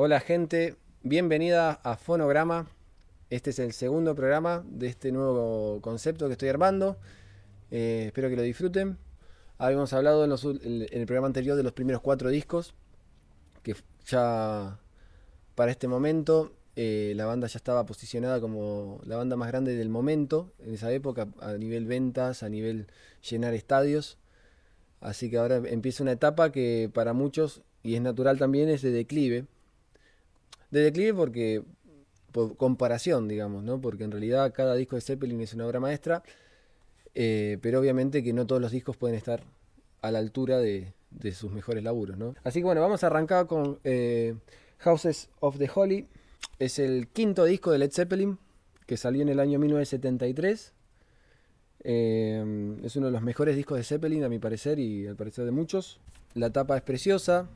Hola gente, bienvenida a Fonograma. Este es el segundo programa de este nuevo concepto que estoy armando. Eh, espero que lo disfruten. Habíamos hablado en, el programa anterior de los primeros cuatro discos, que ya para este momento eh, la banda ya estaba posicionada como la banda más grande del momento, en esa época, a nivel ventas, a nivel llenar estadios. Así que ahora empieza una etapa que para muchos, y es natural también, es de declive de declive porque, por comparación, digamos, ¿no? Porque en realidad cada disco de Zeppelin es una obra maestra, eh, pero obviamente que no todos los discos pueden estar a la altura de, sus mejores laburos, ¿no? Así que bueno, vamos a arrancar con eh, Houses of the Holy. Es el quinto disco de Led Zeppelin, que salió en el año 1973. Eh, es uno de los mejores discos de Zeppelin, a mi parecer, y al parecer de muchos. La tapa es preciosa,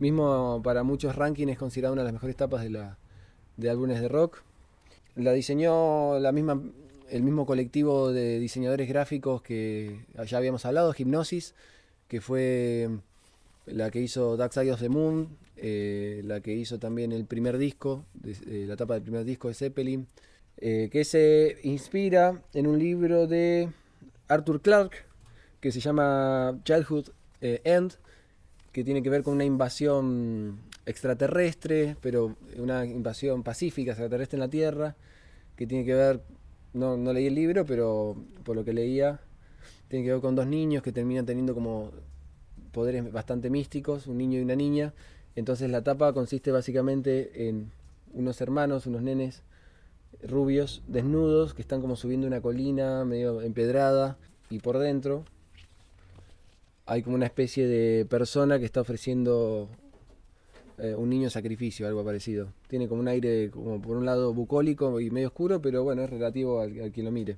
mismo para muchos rankings es considerada una de las mejores tapas de, álbumes de rock. La diseñó la misma, el mismo colectivo de diseñadores gráficos que ya habíamos hablado, Hipnosis, que fue la que hizo Dark Side of the Moon, eh, la que hizo también el primer disco, eh, la tapa del primer disco de Zeppelin, eh, que se inspira en un libro de Arthur Clarke que se llama Childhood End, que tiene que ver con una invasión extraterrestre, pero una invasión pacífica extraterrestre en la Tierra, que tiene que ver, no, leí el libro, pero por lo que leía, tiene que ver con dos niños que terminan teniendo como poderes bastante místicos, un niño y una niña. Entonces la tapa consiste básicamente en unos hermanos, unos nenes rubios, desnudos, que están como subiendo una colina medio empedrada y por dentro hay como una especie de persona que está ofreciendo eh, un niño sacrificio, algo parecido. Tiene como un aire, como por un lado bucólico y medio oscuro, pero bueno, es relativo al, quien lo mire.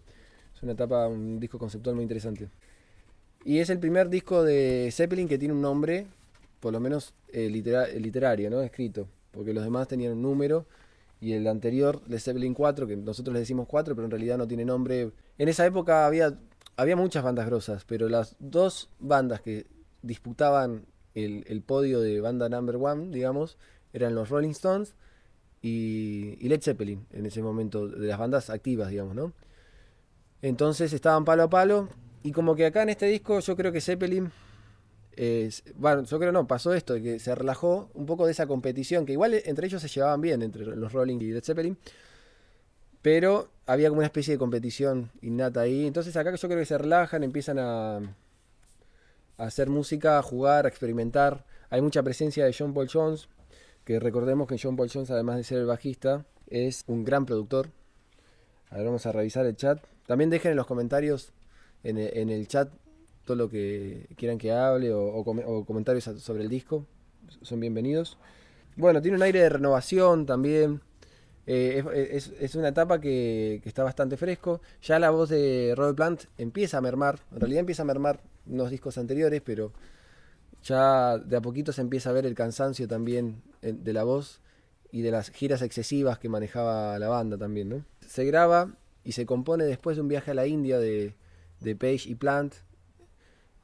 Es una etapa, un disco conceptual muy interesante. Y es el primer disco de Zeppelin que tiene un nombre, por lo menos eh, eh, literario, ¿no? Escrito. Porque los demás tenían un número. Y el anterior, de Zeppelin 4, que nosotros le decimos 4, pero en realidad no tiene nombre. En esa época había había muchas bandas grosas, pero las dos bandas que disputaban el, podio de banda number one, digamos, eran los Rolling Stones y, Led Zeppelin en ese momento, de las bandas activas, digamos, ¿no? Entonces estaban palo a palo. Y como que acá en este disco yo creo que Zeppelin, bueno, yo creo no, pasó esto, que se relajó un poco de esa competición, que igual entre ellos se llevaban bien, entre los Rolling y Led Zeppelin. Pero había como una especie de competición innata ahí. Entonces acá yo creo que se relajan, empiezan a, hacer música, a jugar, a experimentar. Hay mucha presencia de John Paul Jones, que recordemos que John Paul Jones, además de ser el bajista, es un gran productor. A ver, vamos a revisar el chat. También dejen en los comentarios, en e, el, chat, todo lo que quieran que hable o comentarios sobre el disco. Son bienvenidos. Bueno, tiene un aire de renovación también eh, eh, es, una etapa que, está bastante fresco. Ya la voz de Robert Plant empieza a mermar. En realidad empieza a mermar unos discos anteriores, pero ya de a poquito se empieza a ver el cansancio también eh, de la voz y de las giras excesivas que manejaba la banda también. ¿no? Se graba y se compone después de un viaje a la India de, de Page y Plant.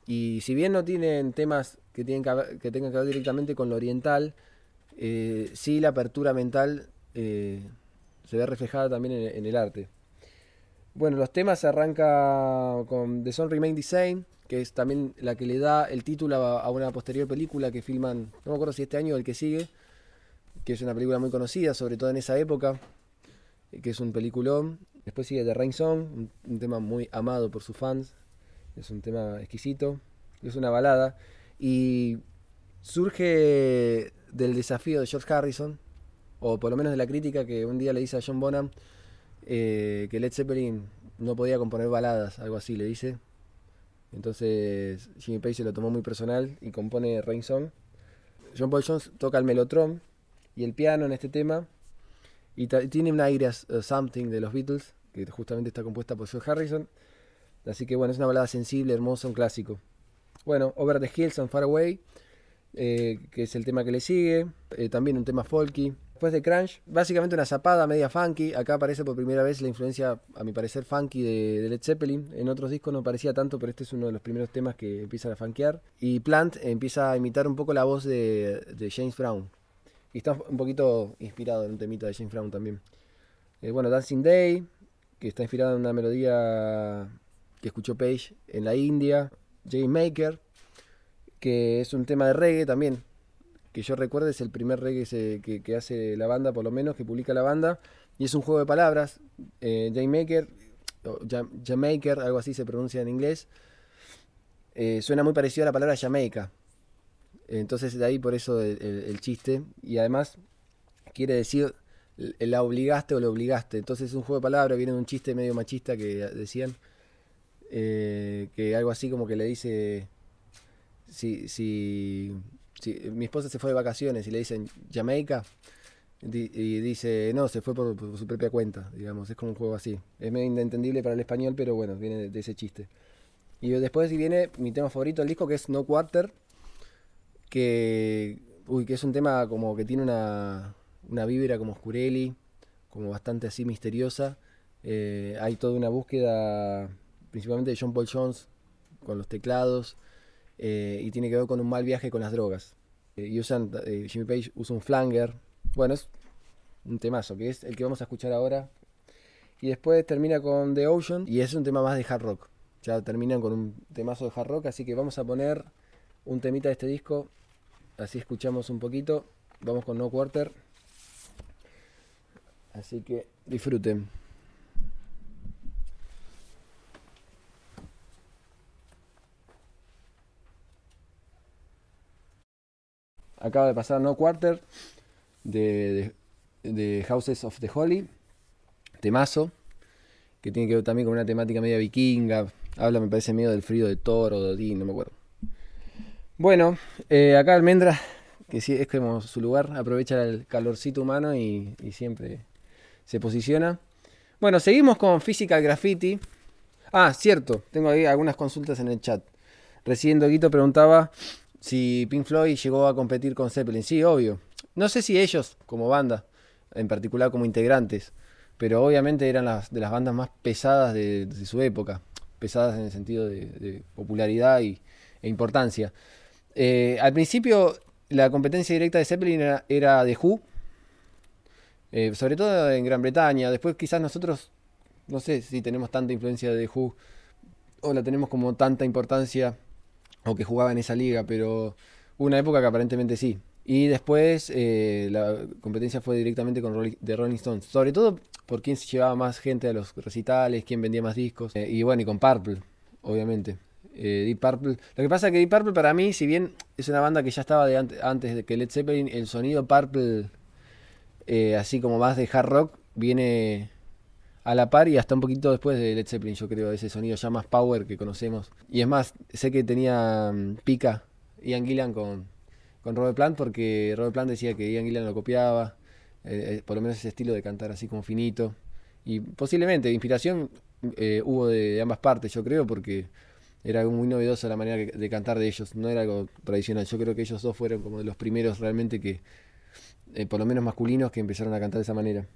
Y si bien no tienen temas que, tienen que, tengan que ver directamente con lo oriental, sí la apertura mental eh, se ve reflejada también en, el arte. Bueno, los temas se arranca con The Sun Remain the Same, que es también la que le da el título a, una posterior película que filman, no me acuerdo si este año o el que sigue, que es una película muy conocida, sobre todo en esa época, eh, que es un peliculón. Después sigue The Rain Song, un, un tema muy amado por sus fans, es un tema exquisito, es una balada, y surge del desafío de George Harrison, o por lo menos de la crítica que un día le dice a John Bonham eh, que Led Zeppelin no podía componer baladas, algo así le dice. Entonces Jimmy Page se lo tomó muy personal y compone Rain Song. John Paul Jones toca el melotron y el piano en este tema y tiene un aire uh, Something de los Beatles, que justamente está compuesta por Joe Harrison. Así que bueno, es una balada sensible, hermosa, un clásico. Bueno, Over the Hills and Far Away, eh, que es el tema que le sigue. Eh, también un tema folky, Después de Crunch, básicamente una zapada media funky. Acá aparece por primera vez la influencia, a mi parecer, funky de, Led Zeppelin. En otros discos no parecía tanto, pero este es uno de los primeros temas que empiezan a funkear. Y Plant empieza a imitar un poco la voz de, James Brown. Y está un poquito inspirado en un temita de James Brown también. Eh, bueno, Dancing Day, que está inspirado en una melodía que escuchó Page en la India. James Maker, que es un tema de reggae también, que yo recuerde es el primer reggae que, hace la banda, por lo menos, que publica la banda. Y es un juego de palabras. Eh, Jamaker, algo así se pronuncia en inglés. Eh, suena muy parecido a la palabra Jamaica. Entonces de ahí por eso el, chiste. Y además quiere decir la obligaste o le obligaste. Entonces es un juego de palabras, viene un chiste medio machista que decían. Eh, que algo así como que le dice si, si mi esposa se fue de vacaciones y le dicen Jamaica, y dice, no, se fue por, su propia cuenta, digamos, es como un juego así. Es medio inentendible para el español, pero bueno, viene de, ese chiste. Y después viene mi tema favorito del disco, que es No Quarter, que, que es un tema como que tiene una, una vibra como oscureli, como bastante así misteriosa. Eh, hay toda una búsqueda, principalmente de John Paul Jones, con los teclados eh, y tiene que ver con un mal viaje con las drogas. Eh, usan, eh, Jimmy Page usa un flanger. Bueno, es un temazo, que es el que vamos a escuchar ahora. Y después termina con The Ocean y es un tema más de hard rock. Ya terminan con un temazo de hard rock, así que vamos a poner un temita de este disco. Así escuchamos un poquito. Vamos con No Quarter. Así que disfruten. Acaba de pasar No Quarter de, Houses of the Holy, temazo, que tiene que ver también con una temática media vikinga. Habla, me parece, medio del frío de Toro, de Odín, no me acuerdo. Bueno, eh, acá Almendra, que sí, es como su lugar, aprovecha el calorcito humano y, siempre se posiciona. Bueno, seguimos con Physical Graffiti. Ah, cierto, tengo ahí algunas consultas en el chat. Recién Doguito preguntaba si Pink Floyd llegó a competir con Zeppelin. Sí, obvio. No sé si ellos, como banda, en particular como integrantes, pero obviamente eran las, de las bandas más pesadas de, su época. Pesadas en el sentido de, popularidad y, e importancia. Eh, al principio, la competencia directa de Zeppelin era, The de Who, eh, sobre todo en Gran Bretaña. Después, quizás nosotros, no sé si tenemos tanta influencia de Who o la tenemos como tanta importancia o que jugaba en esa liga, pero una época que aparentemente sí. Y después eh, la competencia fue directamente con Rolling, de Rolling Stones, sobre todo por quién llevaba más gente a los recitales, quién vendía más discos, eh, y bueno, y con Purple, obviamente. Eh, Deep Purple. Lo que pasa es que Deep Purple para mí, si bien es una banda que ya estaba antes, de que Led Zeppelin, el sonido Purple, así como más de hard rock, viene a la par y hasta un poquito después de Led Zeppelin, yo creo, ese sonido ya más power que conocemos. Y es más, sé que tenía mm, pica Ian Gillan con, con Robert Plant porque Robert Plant decía que Ian Gillan lo copiaba, eh, eh, por lo menos ese estilo de cantar así como finito. Y posiblemente inspiración eh, hubo de, ambas partes, yo creo, porque era algo muy novedoso la manera de cantar de ellos, no era algo tradicional. Yo creo que ellos dos fueron como de los primeros realmente que, por lo menos masculinos, que empezaron a cantar de esa manera.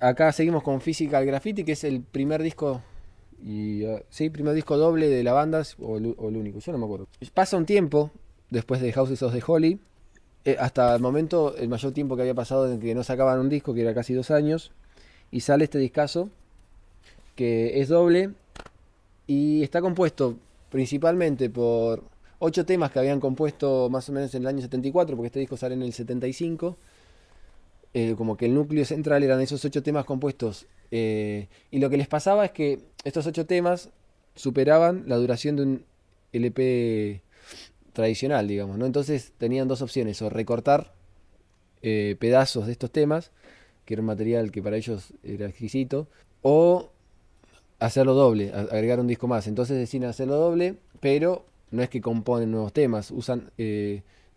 Acá seguimos con Physical Graffiti, que es el primer disco y ah, sí, primer disco doble de la banda o el, único, yo no me acuerdo. Pasa un tiempo después de House of the de Holly, eh, hasta el momento el mayor tiempo que había pasado en que no sacaban un disco, que era casi dos años, y sale este discazo que es doble y está compuesto principalmente por ocho temas que habían compuesto más o menos en el año 74, porque este disco sale en el 75 eh, como que el núcleo central eran esos ocho temas compuestos. Eh, y lo que les pasaba es que estos ocho temas superaban la duración de un LP tradicional, digamos, ¿no? Entonces tenían dos opciones, o recortar eh, pedazos de estos temas, que era un material que para ellos era exquisito, o hacerlo doble, agregar un disco más. Entonces deciden hacerlo doble, pero no es que componen nuevos temas, usan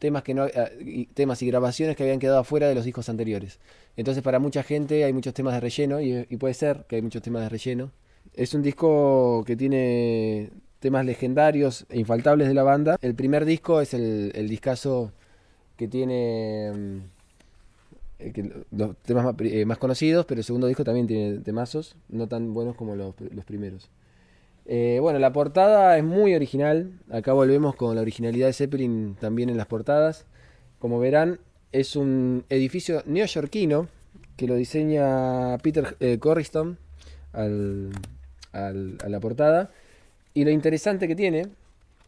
temas, que no, eh, temas y grabaciones que habían quedado afuera de los discos anteriores. Entonces para mucha gente hay muchos temas de relleno y, puede ser que hay muchos temas de relleno. Es un disco que tiene temas legendarios e infaltables de la banda. El primer disco es el, el discazo que tiene mm, eh, los temas eh, más, conocidos, pero el segundo disco también tiene temazos, no tan buenos como los primeros. Eh, bueno, la portada es muy original. Acá volvemos con la originalidad de Zeppelin también en las portadas. Como verán, es un edificio neoyorquino que lo diseña Peter eh, Corriston a la portada. Y lo interesante que tiene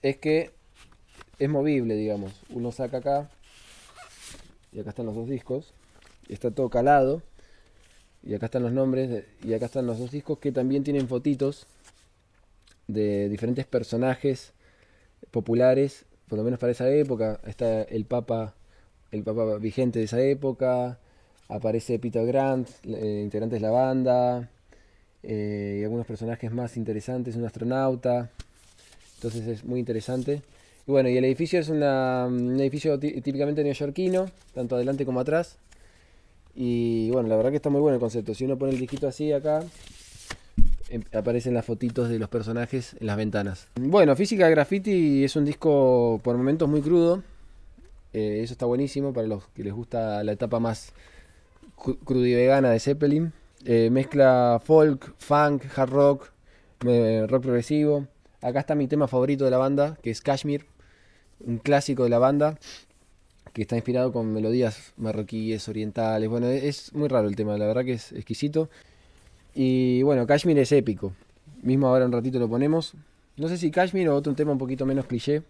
es que es movible, digamos. Uno saca acá y acá están los dos discos. Está todo calado. Y acá están los nombres y acá están los dos discos que también tienen fotitos de diferentes personajes populares, por lo menos para esa época. Está el Papa, el Papa vigente de esa época. Aparece Peter Grant, Integrante eh, integrantes de la banda. Eh, y algunos personajes más interesantes, un astronauta. Entonces es muy interesante. Y bueno, y el edificio es un edificio típicamente neoyorquino, tanto adelante como atrás. Y bueno, la verdad que está muy bueno el concepto. Si uno pone el dígito así acá, Em, aparecen las fotitos de los personajes en las ventanas. Bueno, Física Graffiti es un disco por momentos muy crudo. Eh, eso está buenísimo para los que les gusta la etapa más crudivegana de Zeppelin. Eh, mezcla folk, funk, hard rock, rock progresivo. Acá está mi tema favorito de la banda, que es Kashmir, un clásico de la banda que está inspirado con melodías marroquíes, orientales. Bueno, es muy raro el tema, la verdad que es exquisito. Y bueno, Kashmir es épico. Mismo ahora un ratito lo ponemos. No sé si Kashmir o otro tema un poquito menos cliché.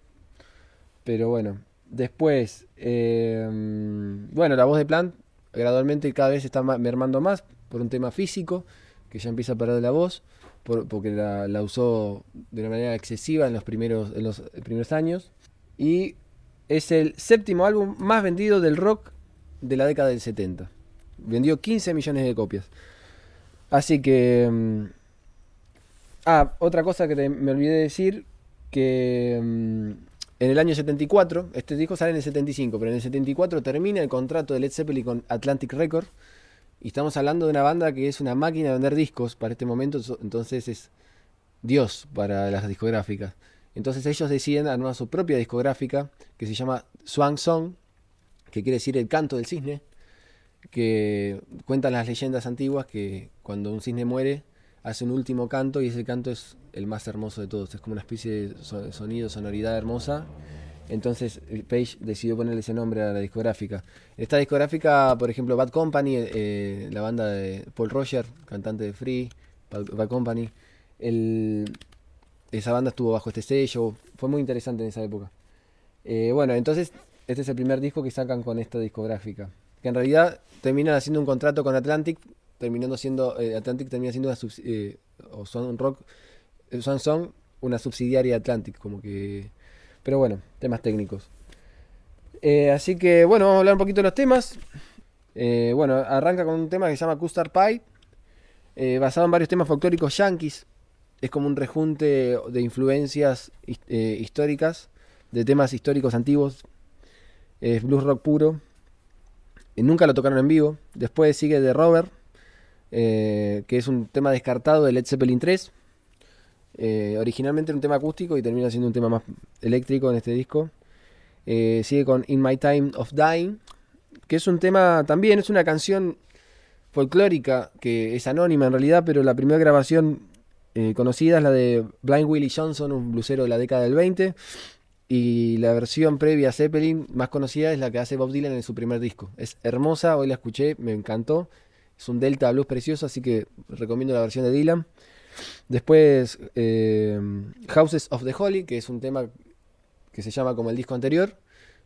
Pero bueno. Después, em, bueno, la voz de Plant gradualmente cada vez está mermando más por un tema físico, que ya empieza a perder la voz, porque la, usó de una manera excesiva en los primeros, en los primeros años. Y es el séptimo álbum más vendido del rock de la década del 70. Vendió 15 millones de copias. Así que... Mm, ah, otra cosa que me olvidé decir, que mm, en el año 74, este disco sale en el 75, pero en el 74 termina el contrato de Led Zeppelin con Atlantic Records. Y estamos hablando de una banda que es una máquina de vender discos para este momento, entonces es Dios para las discográficas. Entonces ellos deciden armar su propia discográfica que se llama Swan Song, que quiere decir el canto del cisne que cuentan las leyendas antiguas que cuando un cisne muere hace un último canto y ese canto es el más hermoso de todos, es como una especie de sonido, sonoridad hermosa. Entonces Page decidió ponerle ese nombre a la discográfica. Esta discográfica, por ejemplo, Bad Company, eh, la banda de Paul Roger, cantante de Free, Bad, Company, esa banda estuvo bajo este sello, fue muy interesante en esa época. Eh, bueno, entonces este es el primer disco que sacan con esta discográfica que en realidad terminan haciendo un contrato con Atlantic, terminando siendo, eh, Atlantic termina siendo una eh, o Son Rock, eh, Son una subsidiaria de Atlantic, como que... Pero bueno, temas técnicos. así que bueno, vamos a hablar un poquito de los temas. bueno, arranca con un tema que se llama Custard Pie, basado en varios temas folclóricos yankees. Es como un rejunte de influencias históricas, de temas históricos antiguos. Es blues rock puro nunca lo tocaron en vivo. Después sigue The Rover, eh, que es un tema descartado de Led Zeppelin 3. Eh, originalmente era un tema acústico y termina siendo un tema más eléctrico en este disco. Eh, sigue con In My Time of Dying, que es un tema también, es una canción folclórica que es anónima en realidad, pero la primera grabación conocida es la de Blind Willie Johnson, un blusero de la década del 20. Y la versión previa a Zeppelin más conocida es la que hace Bob Dylan en su primer disco. Es hermosa, hoy la escuché, me encantó. Es un Delta Blues precioso, así que recomiendo la versión de Dylan. Después eh, Houses of the Holy, que es un tema que se llama como el disco anterior,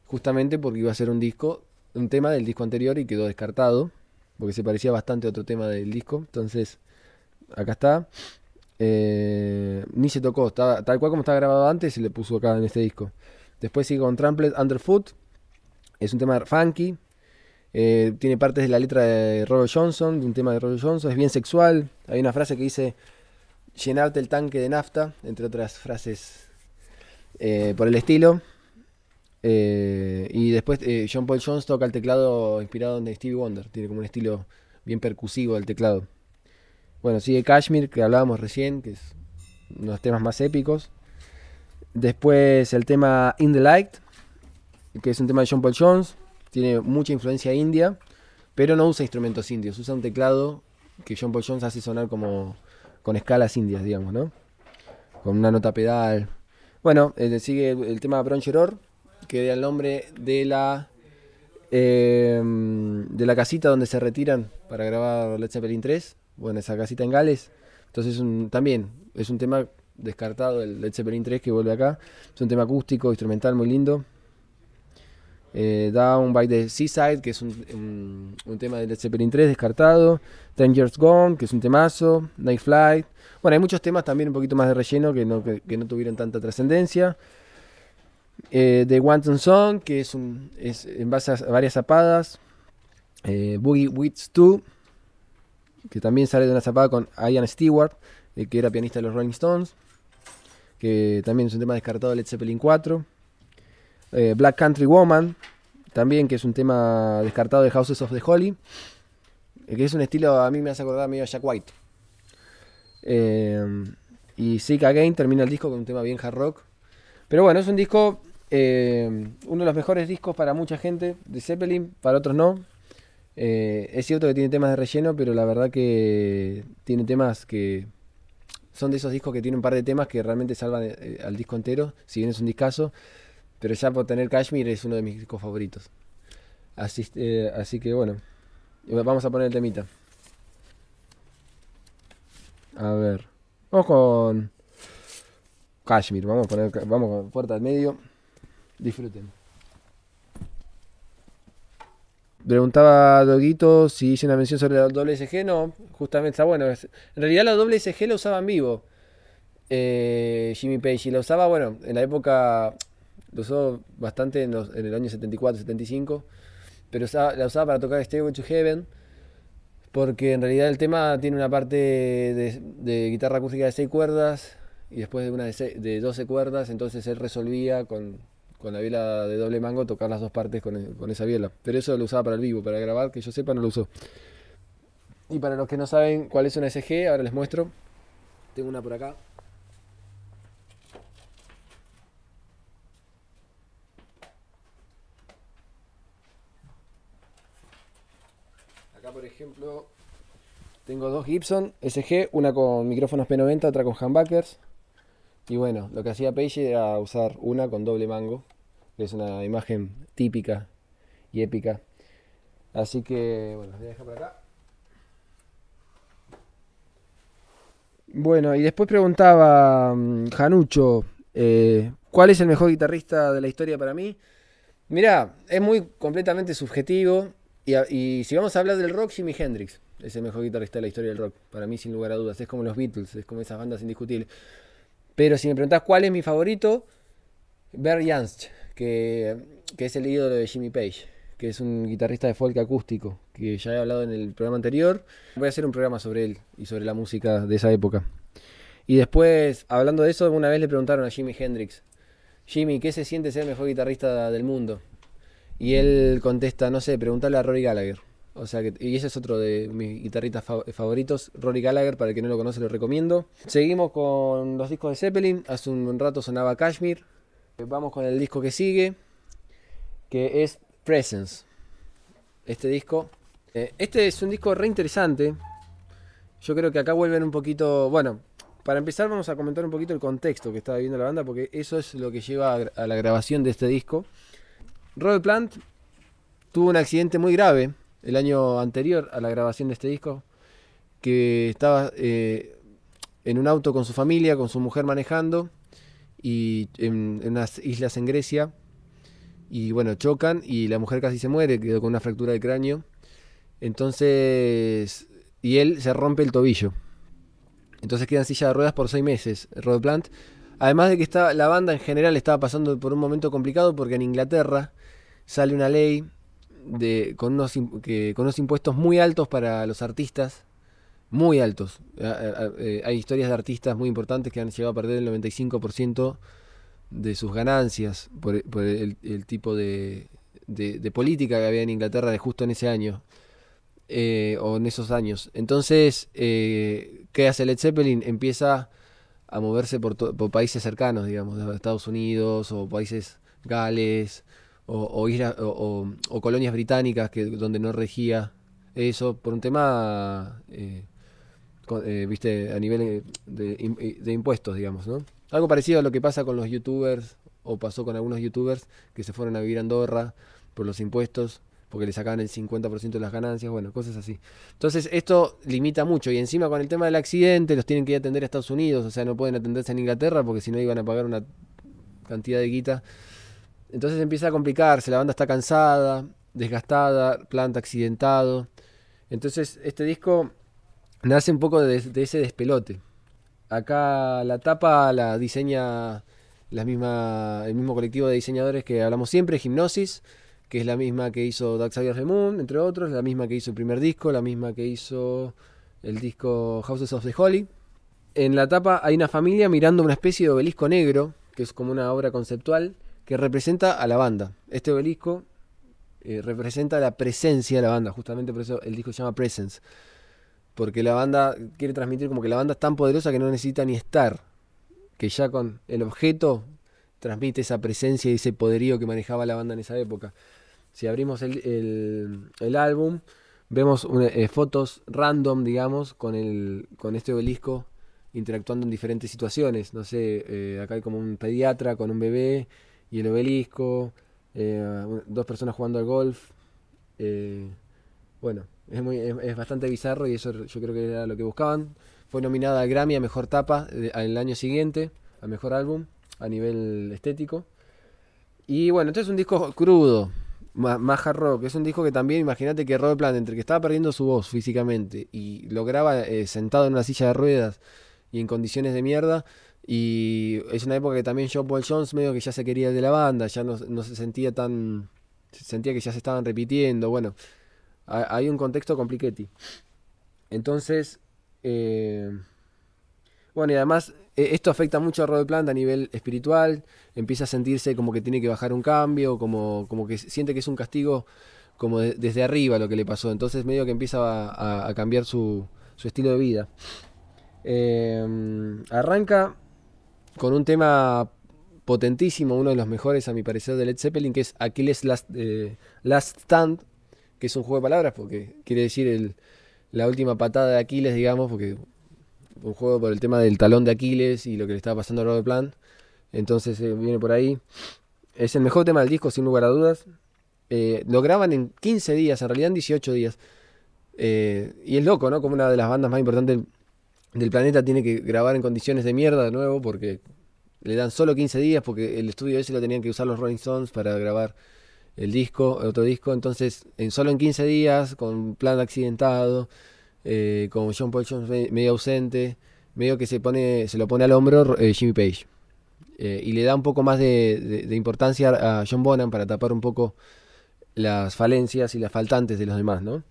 justamente porque iba a ser un disco, un tema del disco anterior y quedó descartado, porque se parecía bastante a otro tema del disco. Entonces, acá está. Eh, ni se tocó, tal cual como estaba grabado antes, se le puso acá en este disco. Después sigue con Tramplet Underfoot, es un tema funky, eh, tiene partes de la letra de Robert Johnson, de un tema de Robert Johnson, es bien sexual. Hay una frase que dice: llenarte el tanque de nafta, entre otras frases eh, por el estilo. y después John Paul Jones toca el teclado inspirado en Stevie Wonder, tiene como un estilo bien percusivo del teclado. Bueno, sigue Kashmir, que hablábamos recién, que es uno de los temas más épicos. Después el tema In the Light, que es un tema de John Paul Jones, tiene mucha influencia india, pero no usa instrumentos indios, usa un teclado que John Paul Jones hace sonar como con escalas indias, digamos, ¿no? Con una nota pedal. Bueno, eh, sigue el, tema Broncheror, que da el nombre de la eh, de la casita donde se retiran para grabar Led Zeppelin 3 bueno, esa casita en Gales. Entonces también es un tema descartado, el Led Zeppelin 3 que vuelve acá. Es un tema acústico, instrumental, muy lindo. Eh, da un by the Seaside, que es un, un, tema del Led Zeppelin 3 descartado. Ten Years Gone, que es un temazo. Night Flight. Bueno, hay muchos temas también un poquito más de relleno que no, tuvieron tanta trascendencia. Eh, the Wanton Song, que es, un, en base a varias zapadas. Eh, Boogie Wits 2 que también sale de una zapada con Ian Stewart, eh, que era pianista de los Rolling Stones, que también es un tema descartado de Led Zeppelin 4. Eh, Black Country Woman, también que es un tema descartado de Houses of the Holy, eh, que es un estilo, a mí me hace acordar medio a Jack White. y Sick Again termina el disco con un tema bien hard rock. Pero bueno, es un disco, uno de los mejores discos para mucha gente de Zeppelin, para otros no, eh, es cierto que tiene temas de relleno, pero la verdad que tiene temas que son de esos discos que tienen un par de temas que realmente salvan eh, al disco entero, si bien es un discazo, pero ya por tener Kashmir es uno de mis discos favoritos. Así, eh, que bueno, vamos a poner el temita. A ver, vamos con Kashmir, vamos a poner, vamos con puerta al medio, disfruten. Preguntaba Doguito si hice una mención sobre la doble SG, No, justamente está bueno. En realidad la doble SG la en vivo. Eh, Jimmy Page y la usaba, bueno, en la época lo usó bastante en, el año 74, 75. Pero la usaba para tocar este to Heaven. Porque en realidad el tema tiene una parte de, guitarra acústica de 6 cuerdas y después de una de, de 12 cuerdas. Entonces él resolvía con con la vela de doble mango tocar las dos partes con, esa biela Pero eso lo usaba para el vivo, para grabar, que yo sepa no lo usó. Y para los que no saben cuál es una SG, ahora les muestro. Tengo una por acá. Acá por ejemplo tengo dos Gibson SG, una con micrófonos P90, otra con humbuckers. Y bueno, lo que hacía Page era usar una con doble mango, que es una imagen típica y épica. Así que, bueno, voy a dejar por acá. Bueno, y después preguntaba mm, Janucho, eh, ¿cuál es el mejor guitarrista de la historia para mí? Mirá, es muy completamente subjetivo. Y, y, si vamos a hablar del rock, Jimi Hendrix es el mejor guitarrista de la historia del rock. Para mí, sin lugar a dudas. Es como los Beatles, es como esas bandas indiscutibles. Pero si me preguntas cuál es mi favorito, Bert Jansch, que, que es el ídolo de Jimmy Page, que es un guitarrista de folk acústico, que ya he hablado en el programa anterior. Voy a hacer un programa sobre él y sobre la música de esa época. Y después, hablando de eso, una vez le preguntaron a Jimi Hendrix, Jimmy, ¿qué se siente ser el mejor guitarrista del mundo? Y él contesta, no sé, pregúntale a Rory Gallagher y ese es otro de mis guitarritas favoritos. Rory Gallagher, para el que no lo conoce, lo recomiendo. Seguimos con los discos de Zeppelin. Hace un rato sonaba Kashmir. Eh, vamos con el disco que sigue, que es Presence. Este disco. Eh, este es un disco re interesante. Yo creo que acá vuelven un poquito. Bueno, para empezar, vamos a comentar un poquito el contexto que estaba viviendo la banda, porque eso es lo que lleva a la grabación de este disco. Robert Plant tuvo un accidente muy grave el año anterior a la grabación de este disco, que estaba eh, en un auto con su familia, con su mujer manejando, y en, unas islas en Grecia, y bueno, chocan y la mujer casi se muere, quedó con una fractura de cráneo. Entonces, y él se rompe el tobillo. Entonces queda en silla de ruedas por seis meses, Rod Plant. Además de que la banda en general estaba pasando por un momento complicado porque en Inglaterra sale una ley con, unos, con impuestos muy altos para los artistas, muy altos. Eh, hay historias de artistas muy importantes que han llegado a perder el 95% de sus ganancias por, el, tipo de, política que había en Inglaterra de justo en ese año. Eh, o en esos años. Entonces, eh, ¿qué hace Led Zeppelin? Empieza a moverse por, países cercanos, digamos, de Estados Unidos o países Gales, o, o, colonias británicas que, donde no regía eso, por un tema, eh, eh, viste, a nivel eh, de, impuestos, digamos, ¿no? Algo parecido a lo que pasa con los youtubers, o pasó con algunos youtubers que se fueron a vivir a Andorra por los impuestos, porque le sacaban el 50% de las ganancias, bueno, cosas así. Entonces, esto limita mucho. Y encima con el tema del accidente, los tienen que ir a atender a Estados Unidos, o sea, no pueden atenderse en Inglaterra porque si no iban a pagar una cantidad de guita entonces empieza a complicarse, la banda está cansada, desgastada, planta accidentado. Entonces este disco nace un poco de, ese despelote. Acá la tapa la diseña el mismo colectivo de diseñadores que hablamos siempre, Gimnosis, que es la misma que hizo Dark Side of the Moon, entre otros, la misma que hizo el primer disco, la misma que hizo el disco Houses of the Holly. En la tapa hay una familia mirando una especie de obelisco negro, que es como una obra conceptual, que representa a la banda. Este obelisco eh, representa la presencia de la banda, justamente por eso el disco se llama Presence. Porque la banda quiere transmitir como que la banda es tan poderosa que no necesita ni estar, que ya con el objeto transmite esa presencia y ese poderío que manejaba la banda en esa época. Si abrimos el, álbum, vemos eh, fotos random, digamos, con, el, con este obelisco interactuando en diferentes situaciones. No sé, eh, acá hay como un pediatra con un bebé, y el obelisco, eh, dos personas jugando al golf. Eh, bueno, es, muy, es, bastante bizarro y eso yo creo que era lo que buscaban. Fue nominada al Grammy a Mejor Tapa el eh, año siguiente, a Mejor Álbum a nivel estético. Y bueno, entonces este es un disco crudo, más, hard rock. Es un disco que también, imagínate que Robert Plant, entre que estaba perdiendo su voz físicamente y lo graba sentado en una silla de ruedas y en condiciones de mierda, y es una época que también John Paul Jones medio que ya se quería de la banda, ya no, se sentía tan... sentía que ya se estaban repitiendo, bueno, hay un contexto compliquete. Entonces, eh, bueno, y además e, esto afecta mucho a Rod Plant a nivel espiritual, empieza a sentirse como que tiene que bajar un cambio, como, como que siente que es un castigo como desde arriba lo que le pasó, entonces medio que empieza a, cambiar su, su, estilo de vida. Eh, arranca con un tema potentísimo, uno de los mejores a mi parecer de Led Zeppelin, que es Aquiles Last, eh, Stand, que es un juego de palabras porque quiere decir la última patada de Aquiles, digamos, porque un juego por el tema del talón de Aquiles y lo que le estaba pasando a Robert Plant. Entonces eh, viene por ahí. Es el mejor tema del disco, sin lugar a dudas. Eh, lo graban en 15 días, en realidad en 18 días. y es loco, ¿no? Como una de las bandas más importantes del planeta tiene que grabar en condiciones de mierda de nuevo porque le dan solo 15 días porque el estudio ese lo tenían que usar los Rolling Stones para grabar el disco, el otro disco, entonces en solo en 15 días con plan accidentado, eh, con John Paul Jones medio ausente, medio que se pone se lo pone al hombro eh, Jimmy Page. Eh, y le da un poco más de, de importancia a John Bonham para tapar un poco las falencias y las faltantes de los demás, ¿no?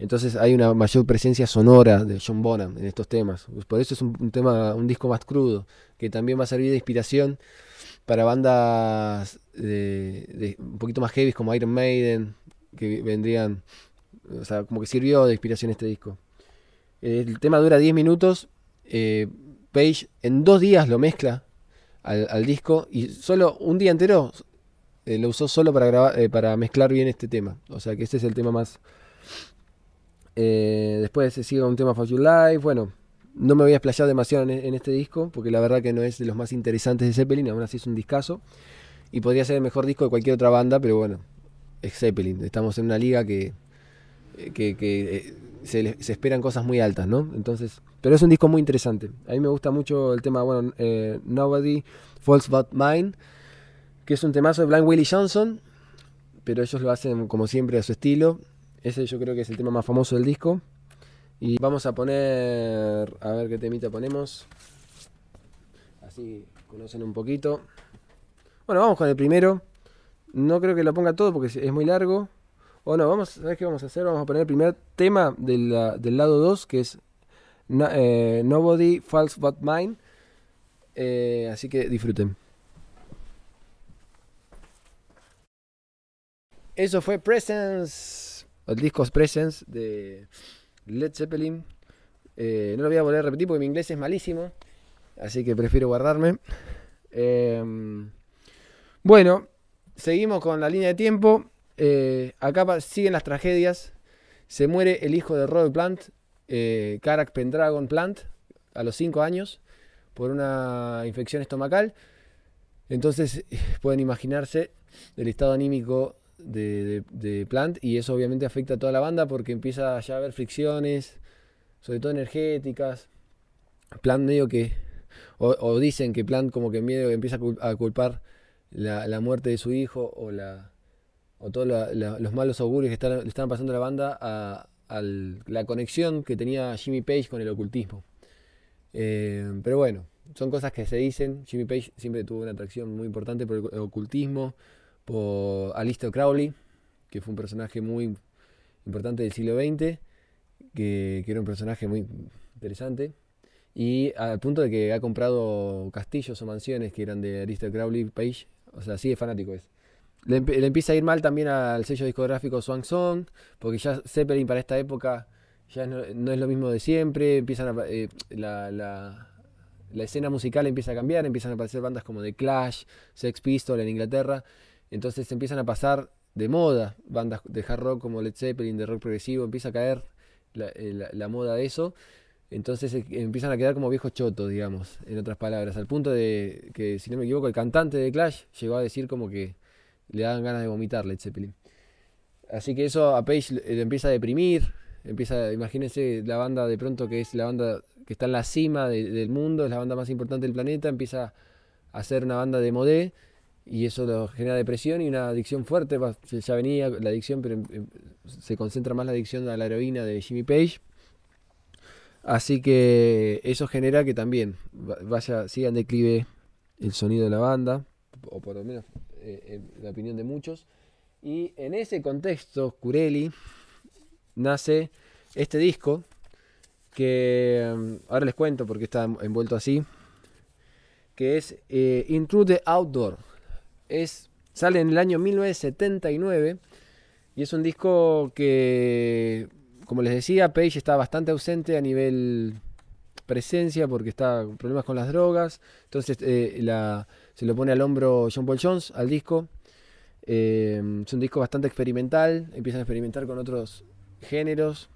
Entonces hay una mayor presencia sonora de John Bonham en estos temas. Por eso es un, tema, un disco más crudo, que también va a servir de inspiración para bandas un poquito más heavy como Iron Maiden, que vendrían, o sea, como que sirvió de inspiración este disco. El tema dura 10 minutos, eh, Page en dos días lo mezcla al, disco y solo un día entero eh, lo usó solo para, grabar, eh, para mezclar bien este tema. O sea que este es el tema más eh, después se sigue un tema For Your Life. Bueno, no me voy a explayar demasiado en, este disco, porque la verdad que no es de los más interesantes de Zeppelin, aún así es un discazo. Y podría ser el mejor disco de cualquier otra banda, pero bueno, es Zeppelin. Estamos en una liga que, eh, eh, se, esperan cosas muy altas, ¿no? Entonces, pero es un disco muy interesante. A mí me gusta mucho el tema, bueno, Nobody Falls But Mine, que es un temazo de Blind Willie Johnson, pero ellos lo hacen como siempre a su estilo. Ese yo creo que es el tema más famoso del disco. Y vamos a poner, a ver qué temita ponemos. Así conocen un poquito. Bueno, vamos con el primero. No creo que lo ponga todo porque es muy largo. O no, vamos, ¿sabes qué vamos a hacer? Vamos a poner el primer tema del lado 2, que es eh, Nobody False But Mine. Eh, así que disfruten. Eso fue Presence. Discos disco Presence de Led Zeppelin. Eh, no lo voy a volver a repetir porque mi inglés es malísimo, así que prefiero guardarme. Em, bueno, seguimos con la línea de tiempo. Eh, acá siguen las tragedias. Se muere el hijo de Robert Plant, eh, Karak Pendragon Plant, a los 5 años, por una infección estomacal. Entonces pueden imaginarse el estado anímico de, Plant y eso obviamente afecta a toda la banda porque empieza ya a haber fricciones, sobre todo energéticas. Plant medio que, o, dicen que Plant como que medio empieza a culpar la, muerte de su hijo o todos los malos augurios que están, le estaban pasando a la banda a, la conexión que tenía Jimmy Page con el ocultismo. Eh, pero bueno, son cosas que se dicen. Jimmy Page siempre tuvo una atracción muy importante por el ocultismo a Alistair Crowley, que fue un personaje muy importante del siglo XX, que, era un personaje muy interesante, y al punto de que ha comprado castillos o mansiones que eran de Alistair Crowley Page, o sea, sí de fanático es. Le, empieza a ir mal también al sello discográfico Swan Song, porque ya Zeppelin para esta época ya no, es lo mismo de siempre, empiezan eh, la, la la escena musical empieza a cambiar, empiezan a aparecer bandas como The Clash, Sex Pistols en Inglaterra, entonces empiezan a pasar de moda bandas de hard rock como Led Zeppelin, de rock progresivo, empieza a caer la, eh, moda de eso. Entonces eh, empiezan a quedar como viejos chotos, digamos, en otras palabras, al punto de que, si no me equivoco, el cantante de Clash llegó a decir como que le dan ganas de vomitar Led Zeppelin. Así que eso a Page le empieza a deprimir, empieza, imagínense la banda de pronto que es la banda que está en la cima del mundo, es la banda más importante del planeta, empieza a ser una banda de modé y eso genera depresión y una adicción fuerte. Ya venía la adicción, pero eh, se concentra más la adicción a la heroína de Jimmy Page. Así que eso genera que también vaya, siga en declive el sonido de la banda, o por lo menos eh, la opinión de muchos. Y en ese contexto, Curelli nace este disco, que mm, ahora les cuento porque está envuelto así, que es eh, Intrude Outdoor es, sale en el año 1979 y es un disco que, como les decía, Page está bastante ausente a nivel presencia porque está con problemas con las drogas. Entonces eh, se lo pone al hombro John Paul Jones al disco. Eh, es un disco bastante experimental, empiezan a experimentar con otros géneros.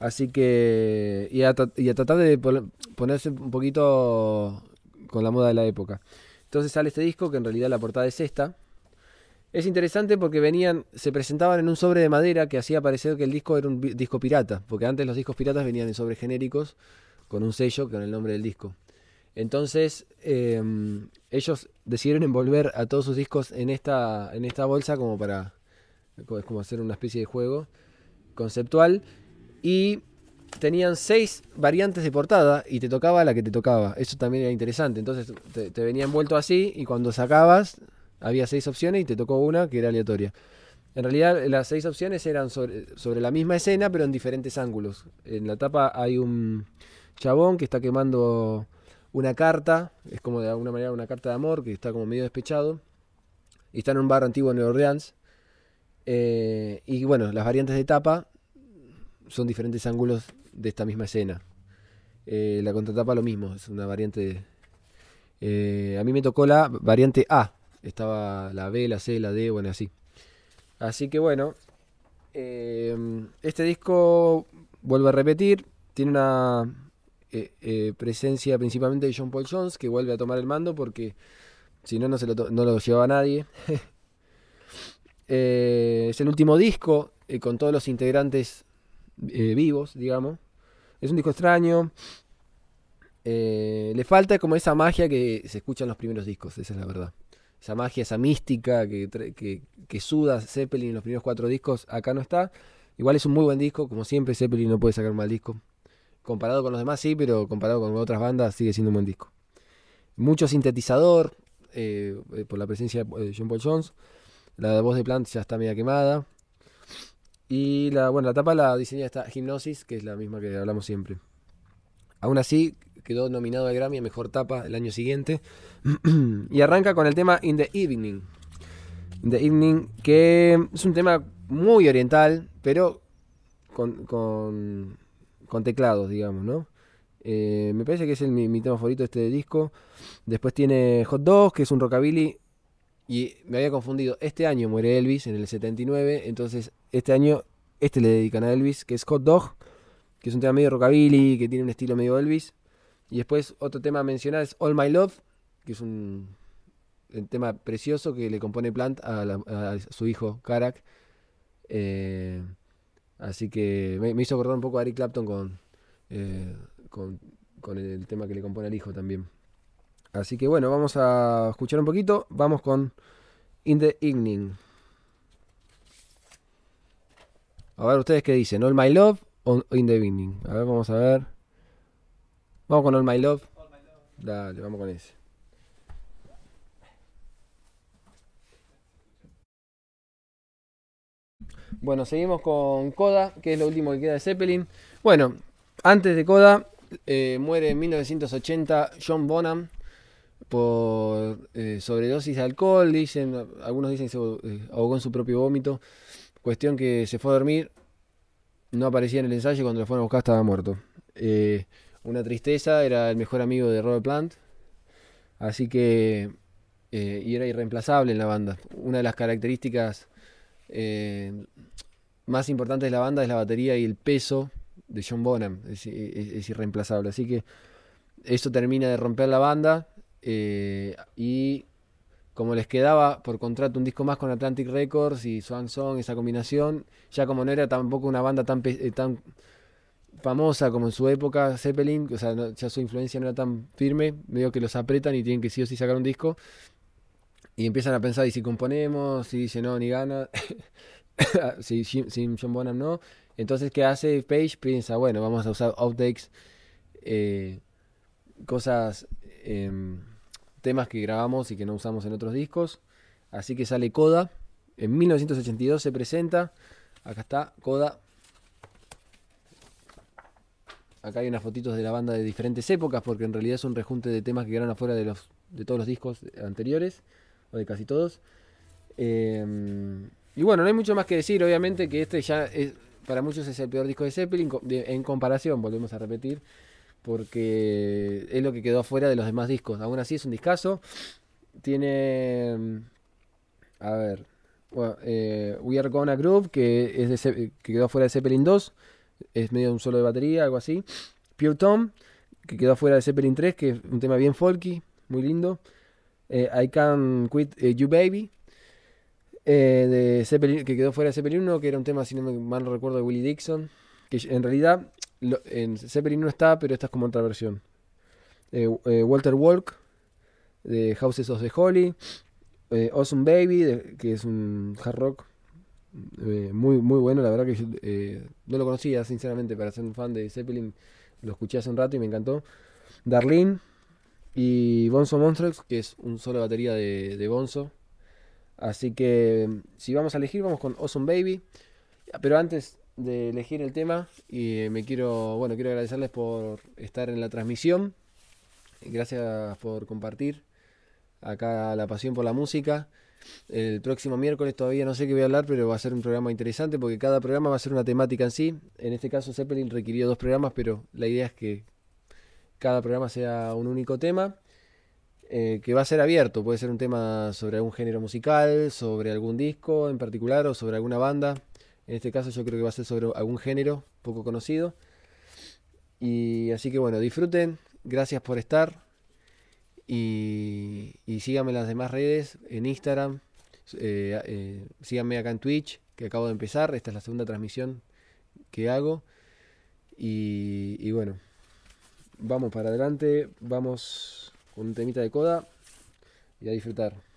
Así que. Y y a tratar de ponerse un poquito con la moda de la época. Entonces sale este disco, que en realidad la portada es esta. Es interesante porque venían, se presentaban en un sobre de madera que hacía parecer que el disco era un disco pirata, porque antes los discos piratas venían en sobres genéricos con un sello con el nombre del disco. Entonces em, ellos decidieron envolver a todos sus discos en esta, en esta bolsa como para como hacer una especie de juego conceptual y tenían seis variantes de portada y te tocaba la que te tocaba. Eso también era interesante. Entonces te, venían venía envuelto así y cuando sacabas había seis opciones y te tocó una que era aleatoria. En realidad las seis opciones eran sobre, la misma escena pero en diferentes ángulos. En la tapa hay un chabón que está quemando una carta, es como de alguna manera una carta de amor que está como medio despechado. Y está en un bar antiguo en Nueva Orleans. Eh, y bueno, las variantes de tapa son diferentes ángulos de esta misma escena. Eh, la contratapa lo mismo, es una variante. Eh, a mí me tocó la variante A. Estaba la B, la C, la D, bueno, así. Así que bueno, eh, este disco, vuelve a repetir, tiene una eh, presencia principalmente de John Paul Jones, que vuelve a tomar el mando porque si no, no, se lo, no lo llevaba nadie. es el último disco con todos los integrantes eh, vivos, digamos. Es un disco extraño. Eh, le falta como esa magia que se escucha en los primeros discos, esa es la verdad. Esa magia, esa mística que, que, suda Zeppelin en los primeros cuatro discos, acá no está. Igual es un muy buen disco, como siempre Zeppelin no puede sacar un mal disco. Comparado con los demás sí, pero comparado con otras bandas sigue siendo un buen disco. Mucho sintetizador, eh, por la presencia de John Paul Jones. La voz de Plant ya está media quemada. Y la, bueno, la tapa la diseña esta Hipnosis, que es la misma que hablamos siempre. Aún así, quedó nominado al Grammy a Mejor Tapa el año siguiente. y arranca con el tema In the Evening. In the Evening, que es un tema muy oriental, pero con, con, teclados, digamos, ¿no? Eh, me parece que es el, mi, tema favorito este disco. Después tiene Hot 2, que es un rockabilly y me había confundido. Este año muere Elvis en el 79. Entonces, este año, este le dedican a Elvis, que es Hot Dog, que es un tema medio rockabilly, que tiene un estilo medio Elvis. Y después, otro tema a mencionar es All My Love, que es un, tema precioso que le compone Plant a, su hijo Karak. Eh, así que me, hizo acordar un poco a Eric Clapton con, eh, con, con el tema que le compone al hijo también. Así que bueno, vamos a escuchar un poquito. Vamos con In the Evening. A ver ustedes qué dicen. All My Love o In the Evening. A ver, vamos a ver. Vamos con All My Love. Dale, vamos con ese. Bueno, seguimos con Coda, que es lo último que queda de Zeppelin. Bueno, antes de Coda, eh, muere en 1980 John Bonham, por eh, sobredosis de alcohol, dicen, algunos dicen que se eh, ahogó en su propio vómito. Cuestión que se fue a dormir, no aparecía en el ensayo, cuando lo fueron a buscar estaba muerto. Eh, una tristeza, era el mejor amigo de Robert Plant, así que, y era irreemplazable en la banda. Una de las características más importantes de la banda es la batería y el peso de John Bonham, es, es irreemplazable. Así que eso termina de romper la banda eh, y como les quedaba por contrato un disco más con Atlantic Records y Swan Song, esa combinación, ya como no era tampoco una banda tan, eh, tan famosa como en su época, Zeppelin, o sea, ya su influencia no era tan firme, medio que los apretan y tienen que sí o sí sacar un disco. Y empiezan a pensar, ¿y si componemos? Y dice, no, ni gana. si John Bonham no. Entonces, ¿qué hace Page? Piensa, bueno, vamos a usar outtakes, eh, cosas... Em, temas que grabamos y que no usamos en otros discos. Así que sale Coda. En 1982 se presenta. Acá está Coda. Acá hay unas fotitos de la banda de diferentes épocas, porque en realidad es un rejunte de temas que quedaron afuera de, los, de todos los discos anteriores, o de casi todos. Em, y bueno, no hay mucho más que decir, obviamente que este ya es, para muchos es el peor disco de Zeppelin, en comparación, volvemos a repetir, porque es lo que quedó afuera de los demás discos. Aún así es un discazo. Tiene... Mm, a ver. Eh, We Are Gonna Groove, que, es que quedó fuera de Zeppelin 2. Es medio un solo de batería, algo así. Pure Tom, que quedó fuera de Zeppelin 3, que es un tema bien folky, muy lindo. Eh, I Can Quit eh, You Baby, de Zeppelin, que quedó fuera de Zeppelin 1, que era un tema, si no me mal recuerdo, de Willie Dixon, que en realidad en Zeppelin no está, pero esta es como otra versión. Eh, eh, Walter Walk, de Houses of the Holy. Eh, awesome Baby, que es un hard rock muy, muy bueno. La verdad que no lo conocía, sinceramente, para ser un fan de Zeppelin. Lo escuché hace un rato y me encantó. Darlene y Bonzo Monstrux que es un solo batería de, de Bonzo. Así que si vamos a elegir, vamos con Awesome Baby. Pero antes de elegir el tema y eh, me quiero, bueno, quiero agradecerles por estar en la transmisión. Gracias por compartir acá la pasión por la música. El próximo miércoles todavía no sé qué voy a hablar, pero va a ser un programa interesante porque cada programa va a ser una temática en sí. En este caso Zeppelin requirió dos programas, pero la idea es que cada programa sea un único tema. Eh, que va a ser abierto, puede ser un tema sobre algún género musical, sobre algún disco en particular o sobre alguna banda en este caso yo creo que va a ser sobre algún género poco conocido. Y así que bueno, disfruten, gracias por estar. Y, síganme en las demás redes, en Instagram, eh, eh, síganme acá en Twitch, que acabo de empezar. Esta es la segunda transmisión que hago. Y, y bueno, vamos para adelante, vamos con un temita de coda y a disfrutar.